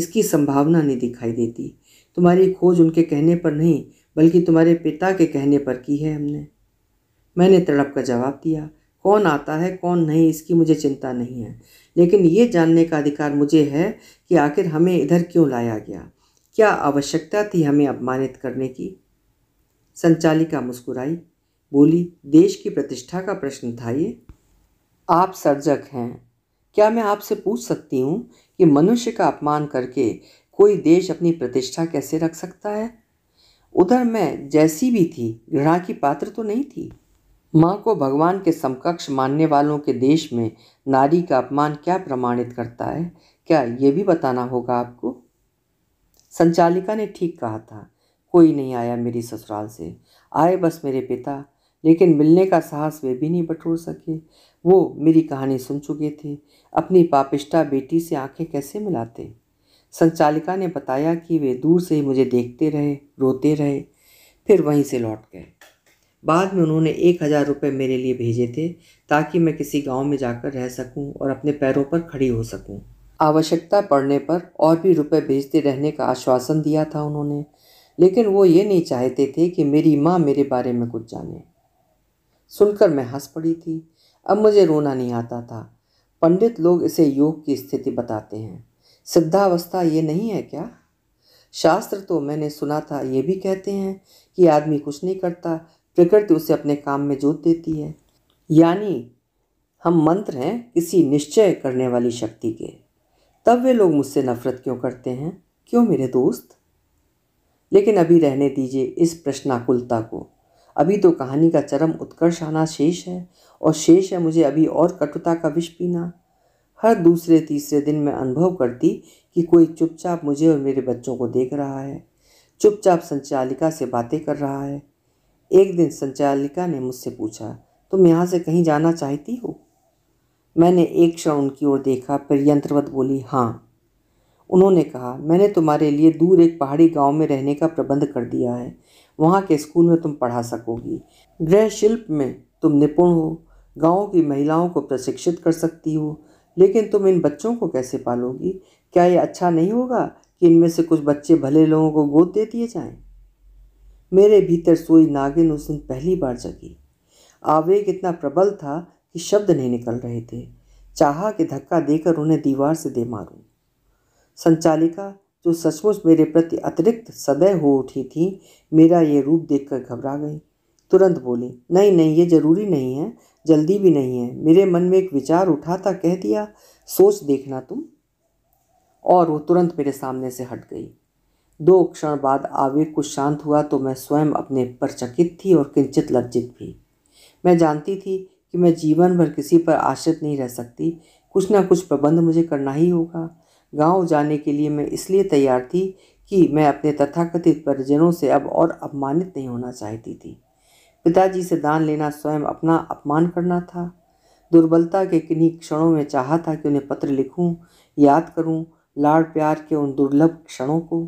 इसकी संभावना नहीं दिखाई देती तुम्हारी खोज उनके कहने पर नहीं बल्कि तुम्हारे पिता के कहने पर की है हमने मैंने तड़प का जवाब दिया कौन आता है कौन नहीं इसकी मुझे चिंता नहीं है लेकिन ये जानने का अधिकार मुझे है कि आखिर हमें इधर क्यों लाया गया क्या आवश्यकता थी हमें अपमानित करने की संचालिका मुस्कुराई बोली देश की प्रतिष्ठा का प्रश्न था ये आप सर्जक हैं क्या मैं आपसे पूछ सकती हूँ कि मनुष्य का अपमान करके कोई देश अपनी प्रतिष्ठा कैसे रख सकता है उधर मैं जैसी भी थी घृणा की पात्र तो नहीं थी माँ को भगवान के समकक्ष मानने वालों के देश में नारी का अपमान क्या प्रमाणित करता है क्या ये भी बताना होगा आपको संचालिका ने ठीक कहा था कोई नहीं आया मेरी ससुराल से आए बस मेरे पिता लेकिन मिलने का साहस वे भी नहीं बटोर सके वो मेरी कहानी सुन चुके थे अपनी पापिष्टा बेटी से आंखें कैसे मिलाते संचालिका ने बताया कि वे दूर से ही मुझे देखते रहे रोते रहे फिर वहीं से लौट गए बाद में उन्होंने एक हज़ार रुपये मेरे लिए भेजे थे ताकि मैं किसी गांव में जाकर रह सकूं और अपने पैरों पर खड़ी हो सकूं। आवश्यकता पड़ने पर और भी रुपए भेजते रहने का आश्वासन दिया था उन्होंने लेकिन वो ये नहीं चाहते थे कि मेरी माँ मेरे बारे में कुछ जाने सुनकर मैं हंस पड़ी थी अब मुझे रोना नहीं आता था पंडित लोग इसे योग की स्थिति बताते हैं सिद्धावस्था ये नहीं है क्या शास्त्र तो मैंने सुना था ये भी कहते हैं कि आदमी कुछ नहीं करता प्रकृति उसे अपने काम में जोत देती है यानी हम मंत्र हैं किसी निश्चय करने वाली शक्ति के तब वे लोग मुझसे नफरत क्यों करते हैं क्यों मेरे दोस्त लेकिन अभी रहने दीजिए इस प्रश्नाकुलता को अभी तो कहानी का चरम उत्कर्ष आना शेष है और शेष है मुझे अभी और कटुता का विष पीना हर दूसरे तीसरे दिन मैं अनुभव करती कि कोई चुपचाप मुझे और मेरे बच्चों को देख रहा है चुपचाप संचालिका से बातें कर रहा है एक दिन संचालिका ने मुझसे पूछा तुम यहाँ से कहीं जाना चाहती हो मैंने एक क्षण उनकी ओर देखा फिर यंत्रवत बोली हाँ उन्होंने कहा मैंने तुम्हारे लिए दूर एक पहाड़ी गांव में रहने का प्रबंध कर दिया है वहाँ के स्कूल में तुम पढ़ा सकोगी गृह शिल्प में तुम निपुण हो गाँव की महिलाओं को प्रशिक्षित कर सकती हो लेकिन तुम इन बच्चों को कैसे पालोगी क्या ये अच्छा नहीं होगा कि इनमें से कुछ बच्चे भले लोगों को गोद दे दिए जाएं? मेरे भीतर सोई नागिन उस दिन पहली बार जगी आवेग इतना प्रबल था कि शब्द नहीं निकल रहे थे चाहा कि धक्का देकर उन्हें दीवार से दे मारूं संचालिका तो सचमुच मेरे प्रति अतिरिक्त सदैव हो उठी थी मेरा ये रूप देखकर घबरा गई तुरंत बोली नहीं नहीं ये जरूरी नहीं है जल्दी भी नहीं है मेरे मन में एक विचार उठा था कह दिया सोच देखना तुम और वो तुरंत मेरे सामने से हट गई दो क्षण बाद आवेग कुछ शांत हुआ तो मैं स्वयं अपने पर चकित थी और किंचित लज्जित भी मैं जानती थी कि मैं जीवन भर किसी पर आश्रित नहीं रह सकती कुछ ना कुछ प्रबंध मुझे करना ही होगा गांव जाने के लिए मैं इसलिए तैयार थी कि मैं अपने तथाकथित परिजनों से अब और अपमानित नहीं होना चाहती थी पिताजी से दान लेना स्वयं अपना अपमान करना था दुर्बलता के किन्हीं क्षणों में चाहा था कि उन्हें पत्र लिखूं, याद करूं, लाड़ प्यार के उन दुर्लभ क्षणों को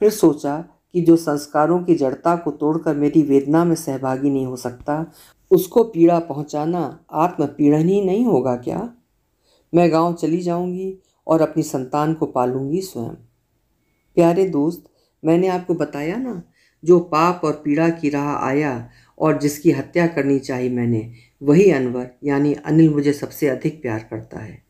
फिर सोचा कि जो संस्कारों की जड़ता को तोड़कर मेरी वेदना में सहभागी नहीं हो सकता उसको पीड़ा पहुंचाना आत्मपीड़न ही नहीं होगा क्या मैं गांव चली जाऊंगी और अपनी संतान को पालूंगी स्वयं प्यारे दोस्त मैंने आपको बताया ना जो पाप और पीड़ा की राह आया और जिसकी हत्या करनी चाहिए मैंने वही अनवर यानी अनिल मुझे सबसे अधिक प्यार करता है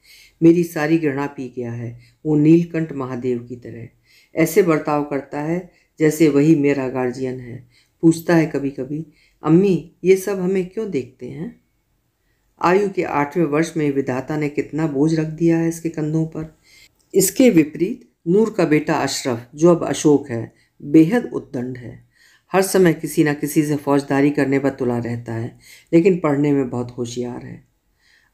मेरी सारी घृणा पी गया है वो नीलकंठ महादेव की तरह ऐसे बर्ताव करता है जैसे वही मेरा गार्जियन है पूछता है कभी कभी अम्मी ये सब हमें क्यों देखते हैं आयु के आठवें वर्ष में विधाता ने कितना बोझ रख दिया है इसके कंधों पर इसके विपरीत नूर का बेटा अशरफ जो अब अशोक है बेहद उद्दंड है हर समय किसी न किसी से फौजदारी करने पर तुला रहता है लेकिन पढ़ने में बहुत होशियार है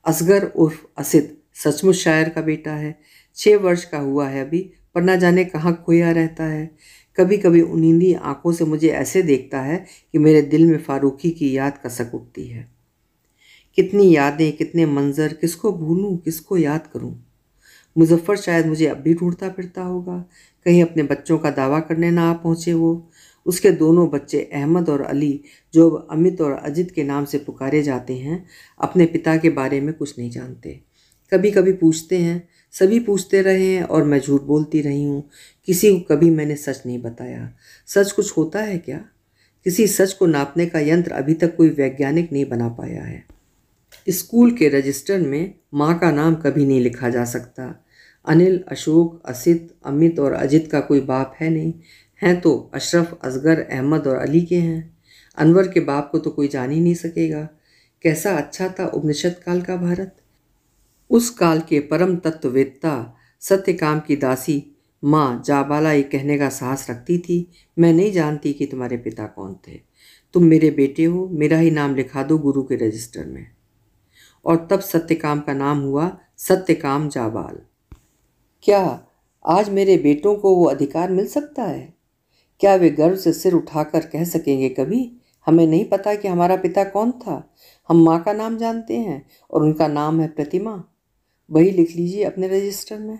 असगर उर्फ असित सचमुच शायर का बेटा है छः वर्ष का हुआ है अभी पर ना जाने कहाँ खोया रहता है कभी कभी उन्हीं आंखों से मुझे ऐसे देखता है कि मेरे दिल में फारूकी की याद कसक उठती है कितनी यादें कितने मंज़र किसको भूलूँ किसको याद करूँ मुजफ्फ़र शायद मुझे अब भी ढूंढता फिरता होगा कहीं अपने बच्चों का दावा करने ना आ पहुँचे वो उसके दोनों बच्चे अहमद और अली जो अमित और अजित के नाम से पुकारे जाते हैं अपने पिता के बारे में कुछ नहीं जानते कभी कभी पूछते हैं सभी पूछते रहे हैं और मैं झूठ बोलती रही हूँ किसी को कभी मैंने सच नहीं बताया सच कुछ होता है क्या किसी सच को नापने का यंत्र अभी तक कोई वैज्ञानिक नहीं बना पाया है स्कूल के रजिस्टर में माँ का नाम कभी नहीं लिखा जा सकता अनिल अशोक असित अमित और अजित का कोई बाप है नहीं हैं तो अशरफ असगर अहमद और अली के हैं अनवर के बाप को तो कोई जान ही नहीं सकेगा कैसा अच्छा था उपनिषद काल का भारत उस काल के परम तत्ववेत्ता सत्य काम की दासी माँ जाबाला ये कहने का साहस रखती थी मैं नहीं जानती कि तुम्हारे पिता कौन थे तुम मेरे बेटे हो मेरा ही नाम लिखा दो गुरु के रजिस्टर में और तब सत्यकाम का नाम हुआ सत्यकाम जाबाल क्या आज मेरे बेटों को वो अधिकार मिल सकता है क्या वे गर्व से सिर उठाकर कह सकेंगे कभी हमें नहीं पता कि हमारा पिता कौन था हम माँ का नाम जानते हैं और उनका नाम है प्रतिमा वही लिख लीजिए अपने रजिस्टर में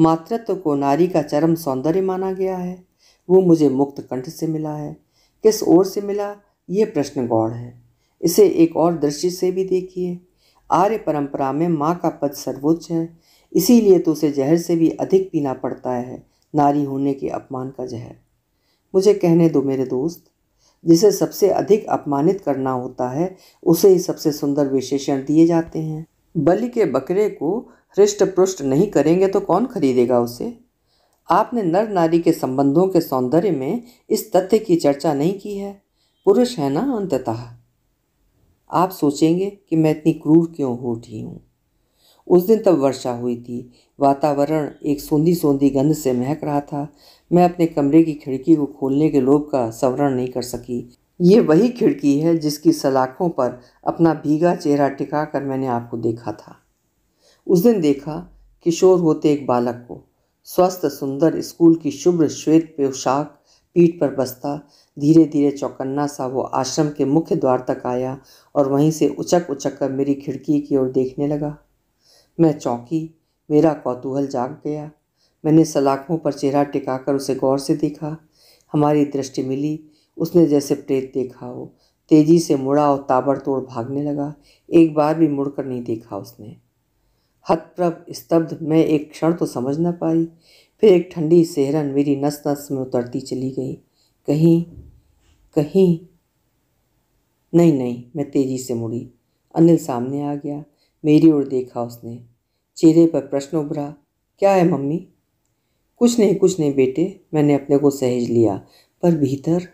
मातृत्व को नारी का चरम सौंदर्य माना गया है वो मुझे मुक्त कंठ से मिला है किस ओर से मिला ये प्रश्न गौड़ है इसे एक और दृष्टि से भी देखिए आर्य परंपरा में माँ का पद सर्वोच्च है इसीलिए तो उसे जहर से भी अधिक पीना पड़ता है नारी होने के अपमान का जहर मुझे कहने दो मेरे दोस्त जिसे सबसे अधिक अपमानित करना होता है उसे ही सबसे सुंदर विशेषण दिए जाते हैं बलि के बकरे को हृष्ट पृष्ट नहीं करेंगे तो कौन खरीदेगा उसे आपने नर नारी के संबंधों के सौंदर्य में इस तथ्य की चर्चा नहीं की है पुरुष है ना अंततः आप सोचेंगे कि मैं इतनी क्रूर क्यों हो उठी हूँ उस दिन तब वर्षा हुई थी वातावरण एक सोंधी सोंधी गंध से महक रहा था मैं अपने कमरे की खिड़की को खोलने के लोभ का संवरण नहीं कर सकी ये वही खिड़की है जिसकी सलाखों पर अपना भीगा चेहरा टिका कर मैंने आपको देखा था उस दिन देखा किशोर होते एक बालक को स्वस्थ सुंदर स्कूल की शुभ्र श्वेत पोशाक पीठ पर बसता धीरे धीरे चौकन्ना सा वो आश्रम के मुख्य द्वार तक आया और वहीं से उचक उचक कर मेरी खिड़की की ओर देखने लगा मैं चौंकी मेरा कौतूहल जाग गया मैंने सलाखों पर चेहरा टिकाकर उसे गौर से देखा हमारी दृष्टि मिली उसने जैसे प्रेत देखा हो तेजी से मुड़ा और ताबड़तोड़ भागने लगा एक बार भी मुड़कर नहीं देखा उसने हतप्रभ स्तब्ध मैं एक क्षण तो समझ ना पाई फिर एक ठंडी सेहरन मेरी नस नस में उतरती चली गई कहीं कहीं नहीं नहीं मैं तेजी से मुड़ी अनिल सामने आ गया मेरी ओर देखा उसने चेहरे पर प्रश्न उभरा क्या है मम्मी कुछ नहीं कुछ नहीं बेटे मैंने अपने को सहेज लिया पर भीतर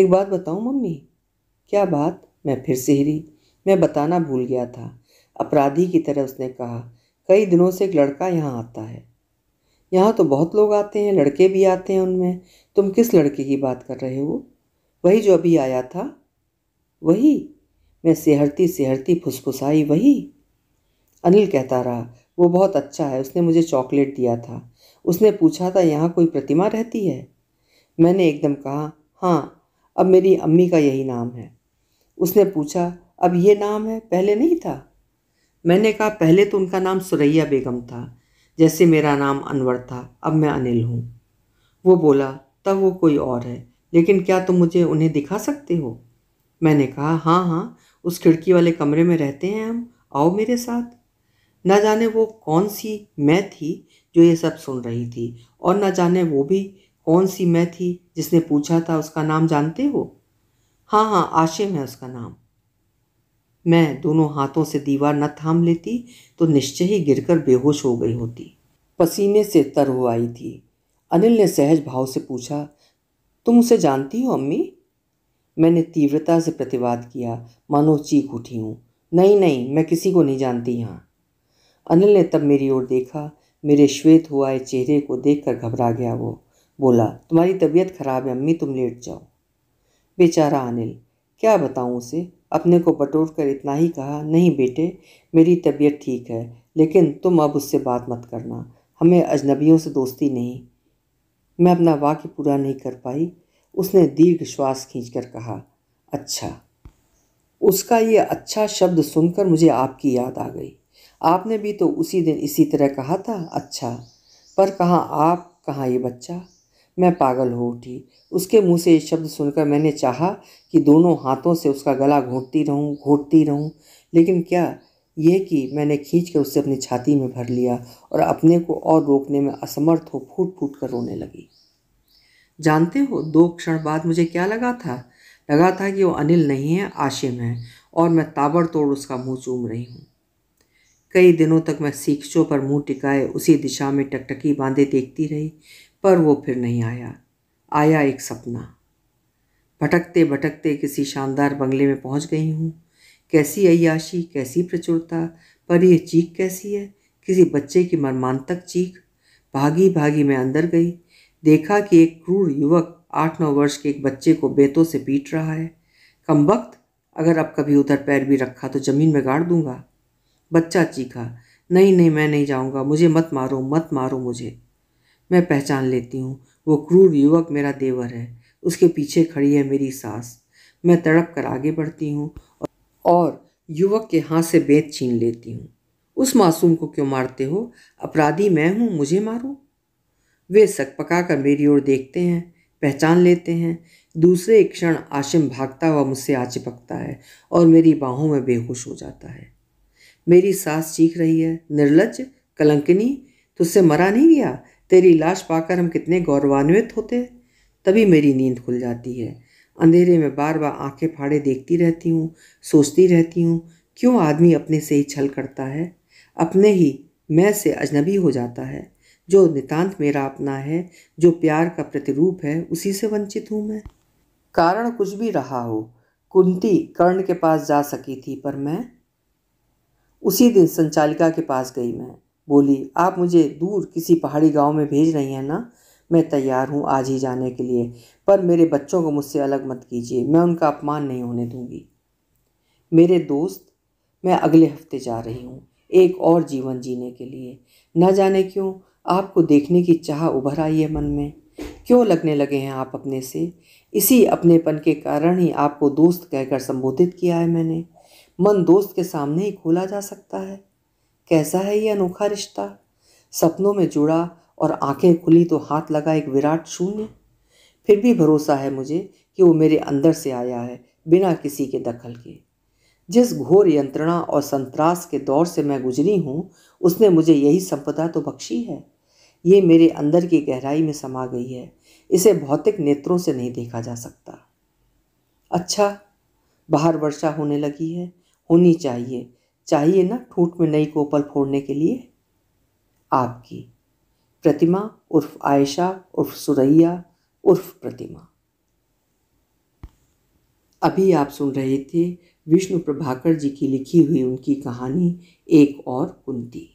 एक बात बताऊं मम्मी क्या बात मैं फिर सेहरी मैं बताना भूल गया था अपराधी की तरह उसने कहा कई दिनों से एक लड़का यहाँ आता है यहाँ तो बहुत लोग आते हैं लड़के भी आते हैं उनमें तुम किस लड़के की बात कर रहे हो वही जो अभी आया था वही मैं सिहरती सिहरती फुसफुसाई वही अनिल कहता रहा वो बहुत अच्छा है उसने मुझे चॉकलेट दिया था उसने पूछा था यहाँ कोई प्रतिमा रहती है मैंने एकदम कहा हाँ अब मेरी अम्मी का यही नाम है उसने पूछा अब ये नाम है पहले नहीं था मैंने कहा पहले तो उनका नाम सुरैया बेगम था जैसे मेरा नाम अनवर था अब मैं अनिल हूँ वो बोला तब वो कोई और है लेकिन क्या तुम मुझे उन्हें दिखा सकते हो मैंने कहा हाँ हाँ उस खिड़की वाले कमरे में रहते हैं हम आओ मेरे साथ न जाने वो कौन सी मैं थी जो ये सब सुन रही थी और न जाने वो भी कौन सी मैं थी जिसने पूछा था उसका नाम जानते हो हाँ हाँ आशिम है उसका नाम मैं दोनों हाथों से दीवार न थाम लेती तो निश्चय ही गिरकर बेहोश हो गई होती पसीने से तर हो आई थी अनिल ने सहज भाव से पूछा तुम उसे जानती हो अम्मी मैंने तीव्रता से प्रतिवाद किया मानो चीख उठी हूँ नहीं नहीं मैं किसी को नहीं जानती यहाँ अनिल ने तब मेरी ओर देखा मेरे श्वेत हुआए चेहरे को देखकर घबरा गया वो बोला तुम्हारी तबीयत खराब है अम्मी तुम लेट जाओ बेचारा अनिल क्या बताऊँ उसे अपने को बटोर कर इतना ही कहा नहीं बेटे मेरी तबीयत ठीक है लेकिन तुम अब उससे बात मत करना हमें अजनबियों से दोस्ती नहीं मैं अपना वाक्य पूरा नहीं कर पाई उसने दीर्घ श्वास खींचकर कहा अच्छा उसका ये अच्छा शब्द सुनकर मुझे आपकी याद आ गई आपने भी तो उसी दिन इसी तरह कहा था अच्छा पर कहाँ आप कहाँ ये बच्चा मैं पागल हो उठी उसके मुंह से ये शब्द सुनकर मैंने चाहा कि दोनों हाथों से उसका गला घोटती रहूं घोटती रहूं लेकिन क्या ये कि मैंने खींच कर उसे अपनी छाती में भर लिया और अपने को और रोकने में असमर्थ हो फूट फूट कर रोने लगी जानते हो दो क्षण बाद मुझे क्या लगा था लगा था कि वो अनिल नहीं है आशिम है और मैं ताबड़तोड़ उसका मुंह चूम रही हूँ कई दिनों तक मैं सीखचों पर मुंह टिकाए उसी दिशा में टकटकी बांधे देखती रही पर वो फिर नहीं आया आया एक सपना भटकते भटकते किसी शानदार बंगले में पहुंच गई हूँ कैसी अयाशी कैसी प्रचुरता पर यह चीख कैसी है किसी बच्चे की मर्मांतक चीख भागी भागी मैं अंदर गई देखा कि एक क्रूर युवक आठ नौ वर्ष के एक बच्चे को बेतों से पीट रहा है कम वक्त अगर अब कभी उधर पैर भी रखा तो ज़मीन में गाड़ दूंगा बच्चा चीखा नहीं नहीं मैं नहीं जाऊंगा मुझे मत मारो मत मारो मुझे मैं पहचान लेती हूँ वो क्रूर युवक मेरा देवर है उसके पीछे खड़ी है मेरी सास मैं तड़प कर आगे बढ़ती हूँ और युवक के हाथ से बेत छीन लेती हूँ उस मासूम को क्यों मारते हो अपराधी मैं हूँ मुझे मारो वे पका कर मेरी ओर देखते हैं पहचान लेते हैं दूसरे एक क्षण आशिम भागता हुआ मुझसे आ चिपकता है और मेरी बाहों में बेहोश हो जाता है मेरी सास चीख रही है निर्लज कलंकनी तुझसे मरा नहीं गया तेरी लाश पाकर हम कितने गौरवान्वित होते तभी मेरी नींद खुल जाती है अंधेरे में बार बार आंखें फाड़े देखती रहती हूँ सोचती रहती हूँ क्यों आदमी अपने से ही छल करता है अपने ही मैं से अजनबी हो जाता है जो नितांत मेरा अपना है जो प्यार का प्रतिरूप है उसी से वंचित हूँ मैं कारण कुछ भी रहा हो कुंती कर्ण के पास जा सकी थी पर मैं उसी दिन संचालिका के पास गई मैं बोली आप मुझे दूर किसी पहाड़ी गांव में भेज रही हैं ना मैं तैयार हूँ आज ही जाने के लिए पर मेरे बच्चों को मुझसे अलग मत कीजिए मैं उनका अपमान नहीं होने दूंगी मेरे दोस्त मैं अगले हफ्ते जा रही हूँ एक और जीवन जीने के लिए न जाने क्यों आपको देखने की चाह उभर आई है मन में क्यों लगने लगे हैं आप अपने से इसी अपनेपन के कारण ही आपको दोस्त कहकर संबोधित किया है मैंने मन दोस्त के सामने ही खोला जा सकता है कैसा है ये अनोखा रिश्ता सपनों में जुड़ा और आंखें खुली तो हाथ लगा एक विराट शून्य फिर भी भरोसा है मुझे कि वो मेरे अंदर से आया है बिना किसी के दखल के जिस घोर यंत्रणा और संतरास के दौर से मैं गुजरी हूँ उसने मुझे यही संपदा तो बख्शी है ये मेरे अंदर की गहराई में समा गई है इसे भौतिक नेत्रों से नहीं देखा जा सकता अच्छा बाहर वर्षा होने लगी है होनी चाहिए चाहिए ना ठूट में नई कोपल फोड़ने के लिए आपकी प्रतिमा उर्फ आयशा उर्फ सुरैया उर्फ प्रतिमा अभी आप सुन रहे थे विष्णु प्रभाकर जी की लिखी हुई उनकी कहानी एक और कुंती